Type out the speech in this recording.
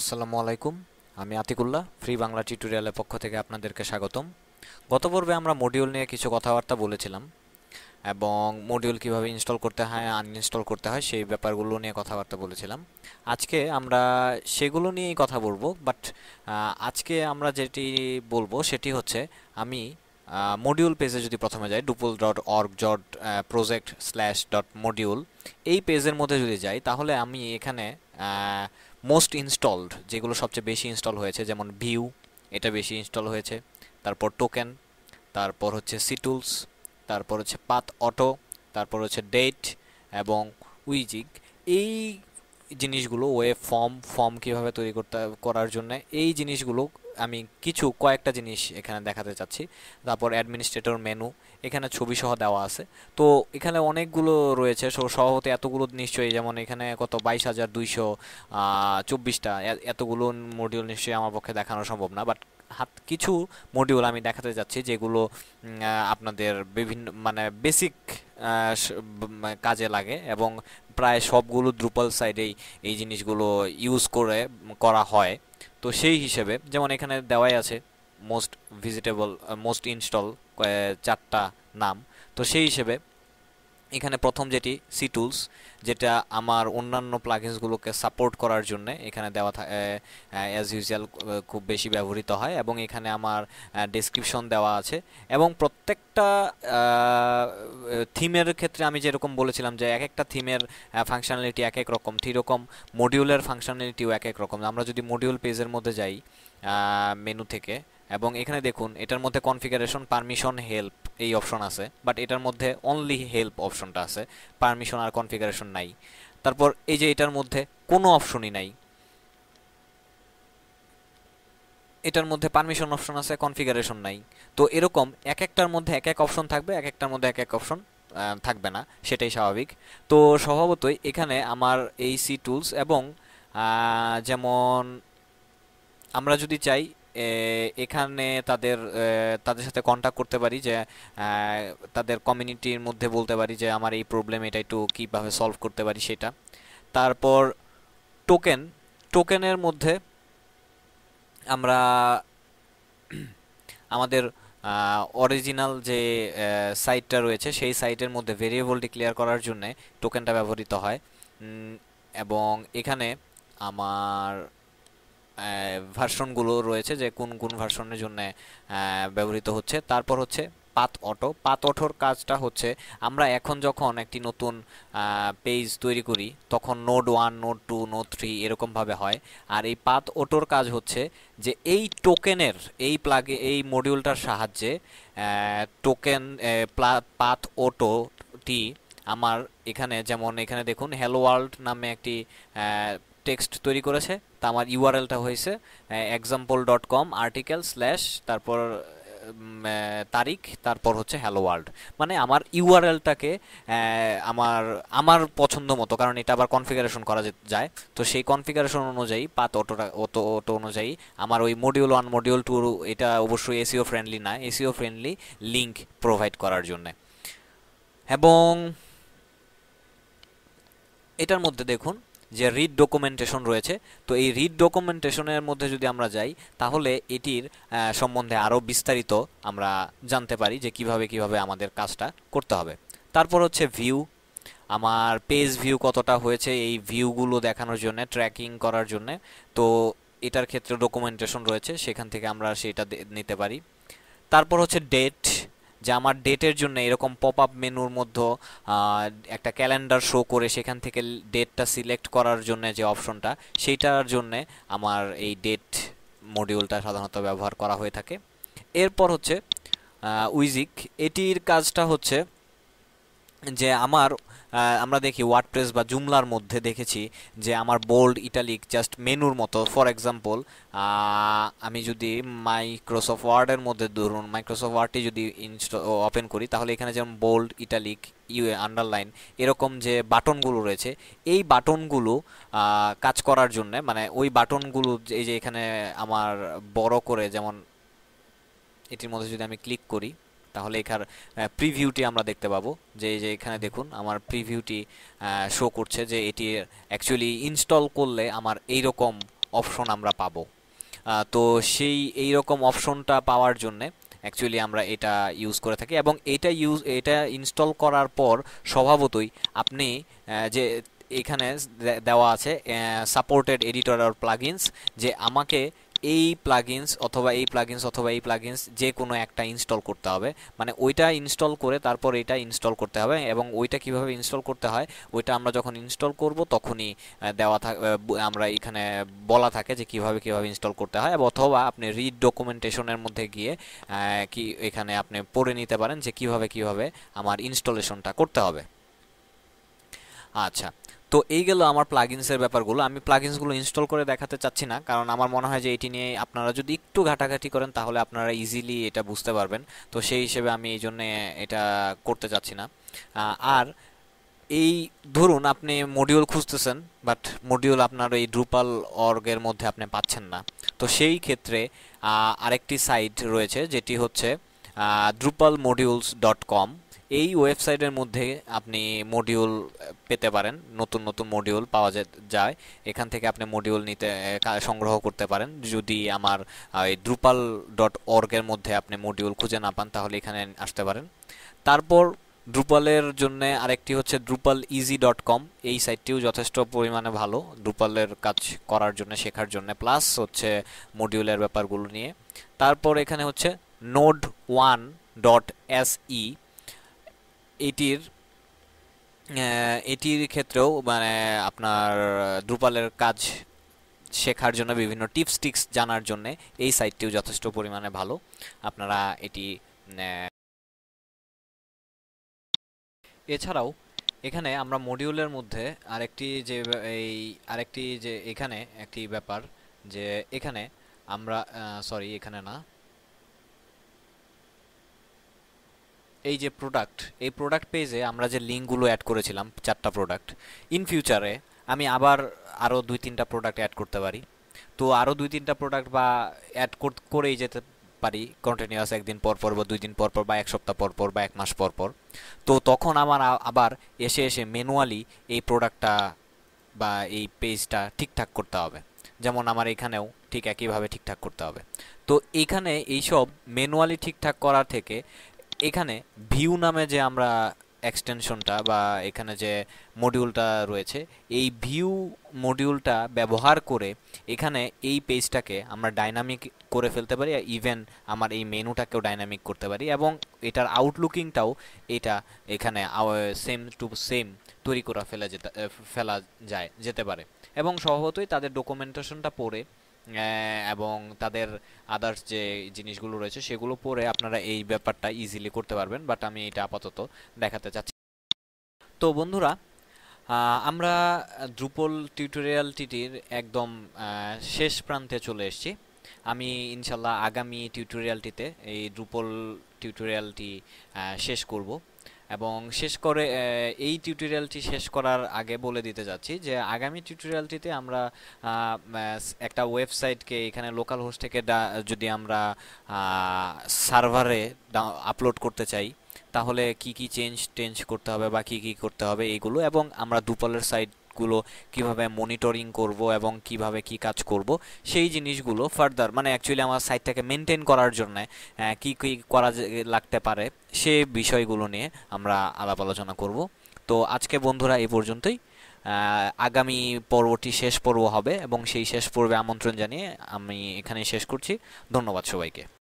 আসসালামু আলাইকুম আমি আতিকুল্লাহ ফ্রি বাংলা টিউটোরিয়ালের পক্ষ থেকে আপনাদেরকে স্বাগতম গত পর্বে আমরা মডিউল নিয়ে কিছু কথাবার্তা বলেছিলাম এবং মডিউল কিভাবে ইনস্টল করতে হয় আনইনস্টল করতে হয় সেই ব্যাপারগুলো নিয়ে কথাবার্তা বলেছিলাম আজকে আমরা সেগুলো নিয়েই কথা বলবো বাট আজকে আমরা যেটি বলবো সেটি হচ্ছে আমি মডিউল পেজে যদি প্রথমে যাই Drupal dot org dot project slash dot module এই পেজের মধ্যে যদি যাই তাহলে আমি এখানে মোস্ট ইনস্টলড যেগুলো সবচেয়ে বেশি ইনস্টল হয়েছে যেমন ভিউ এটা বেশি ইনস্টল হয়েছে তারপর টোকেন তারপর হচ্ছে সিটুলস তারপর হচ্ছে পাত অটো তারপর হচ্ছে ডেট এবং উইজিগ এই জিনিসগুলো ওয়ে ফর্ম ফর্ম কীভাবে তৈরি করতে করার জন্য এই জিনিসগুলো আমি কিছু কয়েকটা জিনিস এখানে দেখাতে চাচ্ছি তারপর অ্যাডমিনিস্ট্রেটর মেনু এখানে ছবি সহ দেওয়া আছে তো এখানে অনেকগুলো রয়েছে সো সহতে এতগুলো নিশ্চয়ই যেমন এখানে কত বাইশ হাজার দুইশো চব্বিশটা এতগুলো মডিউল নিশ্চয়ই আমার পক্ষে দেখানো সম্ভব না বাট হাত কিছু মডিউল আমি দেখাতে যাচ্ছি যেগুলো আপনাদের বিভিন্ন মানে বেসিক কাজে লাগে এবং প্রায় সবগুলো দ্রুপাল সাইডেই এই জিনিসগুলো ইউজ করে করা হয় তো সেই হিসেবে যেমন এখানে দেওয়াই আছে মোস্ট ভিজিটেবল মোস্ট ইনস্টল চারটা নাম তো সেই হিসেবে এখানে প্রথম যেটি সি টুলস যেটা আমার অন্যান্য প্লাগিনসগুলোকে সাপোর্ট করার জন্য এখানে দেওয়া অ্যাজ ইউজুয়াল খুব বেশি ব্যবহৃত হয় এবং এখানে আমার ডেসক্রিপশন দেওয়া আছে এবং প্রত্যেকটা থিমের ক্ষেত্রে আমি যেরকম বলেছিলাম যে এক একটা থিমের ফাংশনালিটি এক এক রকম রকম মডিউলের ফাংশনালিটিও এক এক রকম আমরা যদি মডিউল পেজের মধ্যে যাই মেনু থেকে এবং এখানে দেখুন এটার মধ্যে কনফিগারেশন পারমিশন হেল্প এই অপশন আছে বাট এটার মধ্যে অনলি হেল্প অপশনটা আছে পারমিশন আর কনফিগারেশন নাই তারপর এই যে এটার মধ্যে কোনো অপশনই নাই এটার মধ্যে পারমিশন অপশন আছে কনফিগারেশন নাই তো এরকম এক একটার মধ্যে এক এক অপশন থাকবে এক একটার মধ্যে এক এক অপশন থাকবে না সেটাই স্বাভাবিক তো স্বভাবতই এখানে আমার এই সি টুলস এবং যেমন আমরা যদি চাই এখানে তাদের তাদের সাথে কন্ট্যাক্ট করতে পারি যে তাদের কমিউনিটির মধ্যে বলতে পারি যে আমার এই প্রবলেম এটা একটু কীভাবে সলভ করতে পারি সেটা তারপর টোকেন টোকেনের মধ্যে আমরা আমাদের অরিজিনাল যে সাইটটা রয়েছে সেই সাইটের মধ্যে ভেরিয়েবল ডিক্লেয়ার করার জন্যে টোকেনটা ব্যবহৃত হয় এবং এখানে আমার ভার্সনগুলো রয়েছে যে কোন কোন ভার্সনের জন্য ব্যবহৃত হচ্ছে তারপর হচ্ছে পাত অটো পাত অটোর কাজটা হচ্ছে আমরা এখন যখন একটি নতুন পেজ তৈরি করি তখন node one node two node three এরকমভাবে হয় আর এই পাত অটোর কাজ হচ্ছে যে এই টোকেনের এই প্লাগে এই মডিউলটার সাহায্যে টোকেন পাত অটোটি আমার এখানে যেমন এখানে দেখুন হ্যালো ওয়ার্ল্ড নামে একটি টেক্সট তৈরি করেছে তা আমার ইউআরএলটা হয়েছে example dot com article slash তারপর তারিখ তারপর হচ্ছে হ্যালো ওয়ার্ল্ড মানে আমার ইউআরএলটাকে আমার আমার পছন্দ মতো কারণ এটা আবার কনফিগারেশন করা যায় তো সেই কনফিগারেশন অনুযায়ী পাত অটোটা অটো অটো অনুযায়ী আমার ওই মডিউল ওয়ান মডিউল টু এটা অবশ্যই এসিও ফ্রেন্ডলি e না এসিও ফ্রেন্ডলি লিঙ্ক প্রোভাইড করার জন্যে এবং এটার মধ্যে দেখুন যে রিড ডকুমেন্টেশন রয়েছে তো এই রিড ডকুমেন্টেশনের মধ্যে যদি আমরা যাই তাহলে এটির সম্বন্ধে আরও বিস্তারিত আমরা জানতে পারি যে কিভাবে কিভাবে আমাদের কাজটা করতে হবে তারপর হচ্ছে ভিউ আমার পেজ ভিউ কতটা হয়েছে এই ভিউগুলো দেখানোর জন্য ট্র্যাকিং করার জন্য তো এটার ক্ষেত্রে ডকুমেন্টেশন রয়েছে সেখান থেকে আমরা সেটা নিতে পারি তারপর হচ্ছে ডেট যে আমার ডেটের জন্য এরকম পপ আপ মেনুর মধ্যে একটা ক্যালেন্ডার শো করে সেখান থেকে ডেটটা সিলেক্ট করার জন্য যে অপশনটা সেইটার জন্যে আমার এই ডেট মডিউলটা সাধারণত ব্যবহার করা হয়ে থাকে এরপর হচ্ছে উইজিক এটির কাজটা হচ্ছে যে আমার আমরা দেখি ওয়ার্ডপ্রেস বা জুমলার মধ্যে দেখেছি যে আমার বোল্ড ইটালিক জাস্ট মেনুর মতো ফর এক্সাম্পল আমি যদি মাইক্রোসফট ওয়ার্ডের মধ্যে ধরুন মাইক্রোসফট ওয়ার্ডটি যদি ইনস্ট ওপেন করি তাহলে এখানে যেমন বোল্ড ইটালিক ইউ আন্ডারলাইন এরকম যে বাটনগুলো রয়েছে এই বাটনগুলো কাজ করার জন্য মানে ওই বাটনগুলো এই যে এখানে আমার বড় করে যেমন এটির মধ্যে যদি আমি ক্লিক করি তাহলে এখার প্রিভিউটি আমরা দেখতে পাবো যে যে এখানে দেখুন আমার প্রিভিউটি শো করছে যে এটি অ্যাকচুয়ালি ইনস্টল করলে আমার এই রকম অপশন আমরা পাবো তো সেই এই রকম অপশনটা পাওয়ার জন্যে অ্যাকচুয়ালি আমরা এটা ইউজ করে থাকি এবং এটা ইউজ এটা ইনস্টল করার পর স্বভাবতই আপনি যে এখানে দেওয়া আছে সাপোর্টেড এডিটর আর প্লাগিনস যে আমাকে এই প্লাগিনস অথবা এই প্লাগিনস অথবা এই প্লাগিনস যে কোনো একটা ইনস্টল করতে হবে মানে ওইটা ইনস্টল করে তারপর এটা ইনস্টল করতে হবে এবং ওইটা কিভাবে ইনস্টল করতে হয় ওইটা আমরা যখন ইনস্টল করব তখনই দেওয়া থাক আমরা এখানে বলা থাকে যে কিভাবে কিভাবে ইনস্টল করতে হয় অথবা আপনি রিড ডকুমেন্টেশনের মধ্যে গিয়ে কি এখানে আপনি পড়ে নিতে পারেন যে কিভাবে কিভাবে আমার ইনস্টলেশনটা করতে হবে আচ্ছা তো এই গেল আমার প্লাগিনসের ব্যাপারগুলো আমি প্লাগিনসগুলো ইনস্টল করে দেখাতে চাচ্ছি না কারণ আমার মনে হয় যে এটি নিয়ে আপনারা যদি একটু ঘাটাঘাটি করেন তাহলে আপনারা ইজিলি এটা বুঝতে পারবেন তো সেই হিসেবে আমি এই জন্যে এটা করতে চাচ্ছি না আর এই ধরুন আপনি মডিউল খুঁজতেছেন বাট মডিউল আপনার এই ড্রুপাল অর্গের মধ্যে আপনি পাচ্ছেন না তো সেই ক্ষেত্রে আরেকটি সাইট রয়েছে যেটি হচ্ছে ড্রুপাল মডিউলস ডট কম এই ওয়েবসাইটের মধ্যে আপনি মডিউল পেতে পারেন নতুন নতুন মডিউল পাওয়া যায় এখান থেকে আপনি মডিউল নিতে সংগ্রহ করতে পারেন যদি আমার দ্রুপাল ডট অর্গের মধ্যে আপনি মডিউল খুঁজে না পান তাহলে এখানে আসতে পারেন তারপর ড্রুপালের জন্য আরেকটি হচ্ছে ড্রুপাল ইজি ডট কম এই সাইটটিও যথেষ্ট পরিমাণে ভালো ড্রুপালের কাজ করার জন্য শেখার জন্য প্লাস হচ্ছে মডিউলের ব্যাপারগুলো নিয়ে তারপর এখানে হচ্ছে node one dot S E এটির এটির ক্ষেত্রেও মানে আপনার দ্রুপালের কাজ শেখার জন্য বিভিন্ন টিপস টিক্স জানার জন্য এই সাইটটিও যথেষ্ট পরিমাণে ভালো আপনারা এটি এছাড়াও এখানে আমরা মডিউলের মধ্যে আরেকটি যে এই আরেকটি যে এখানে একটি ব্যাপার যে এখানে আমরা সরি এখানে না এই যে প্রোডাক্ট এই প্রোডাক্ট পেজে আমরা যে লিঙ্কগুলো অ্যাড করেছিলাম চারটা প্রোডাক্ট ইন ফিউচারে আমি আবার আরও দুই তিনটা প্রোডাক্ট অ্যাড করতে পারি তো আরও দুই তিনটা প্রোডাক্ট বা অ্যাড করেই যেতে পারি কন্টিনিউয়াস একদিন পর পর বা দুই দিন পর পর বা এক সপ্তাহ পর পর বা এক মাস পর পর তো তখন আমার আবার এসে এসে ম্যানুয়ালি এই প্রোডাক্টটা বা এই পেজটা ঠিকঠাক করতে হবে যেমন আমার এখানেও ঠিক একইভাবে ঠিকঠাক করতে হবে তো এখানে এইসব ম্যানুয়ালি ঠিকঠাক করার থেকে এখানে ভিউ নামে যে আমরা এক্সটেনশনটা বা এখানে যে মডিউলটা রয়েছে এই ভিউ মডিউলটা ব্যবহার করে এখানে এই পেজটাকে আমরা ডাইনামিক করে ফেলতে পারি ইভেন আমার এই মেনুটাকেও ডাইনামিক করতে পারি এবং এটার আউটলুকিংটাও এটা এখানে সেম টু সেম তৈরি করা ফেলা যেতে ফেলা যায় যেতে পারে এবং স্বভাবতই তাদের ডকুমেন্টেশনটা পড়ে এবং তাদের আদার্স যে জিনিসগুলো রয়েছে সেগুলো পরে আপনারা এই ব্যাপারটা ইজিলি করতে পারবেন বাট আমি এটা আপাতত দেখাতে চাচ্ছি তো বন্ধুরা আমরা দ্রুপল টিউটোরিয়ালটির একদম শেষ প্রান্তে চলে এসেছি আমি ইনশাল্লাহ আগামী টিউটোরিয়ালটিতে এই দ্রুপল টিউটোরিয়ালটি শেষ করবো এবং শেষ করে এই টিউটোরিয়ালটি শেষ করার আগে বলে দিতে যাচ্ছি যে আগামী টিউটোরিয়ালটিতে আমরা একটা ওয়েবসাইটকে এখানে লোকাল হোস্ট থেকে যদি আমরা সার্ভারে আপলোড করতে চাই তাহলে কি কি চেঞ্জ টেঞ্জ করতে হবে বা কি কি করতে হবে এইগুলো এবং আমরা দুপলের সাইট গুলো কিভাবে মনিটরিং করব এবং কিভাবে কি কাজ করব সেই জিনিসগুলো ফার্দার মানে অ্যাকচুয়ালি আমার সাইটটাকে মেনটেন করার জন্য কি কি করা লাগতে পারে সে বিষয়গুলো নিয়ে আমরা আলাপ আলোচনা করব তো আজকে বন্ধুরা এই পর্যন্তই আগামী পর্বটি শেষ পর্ব হবে এবং সেই শেষ পর্বে আমন্ত্রণ জানিয়ে আমি এখানে শেষ করছি ধন্যবাদ সবাইকে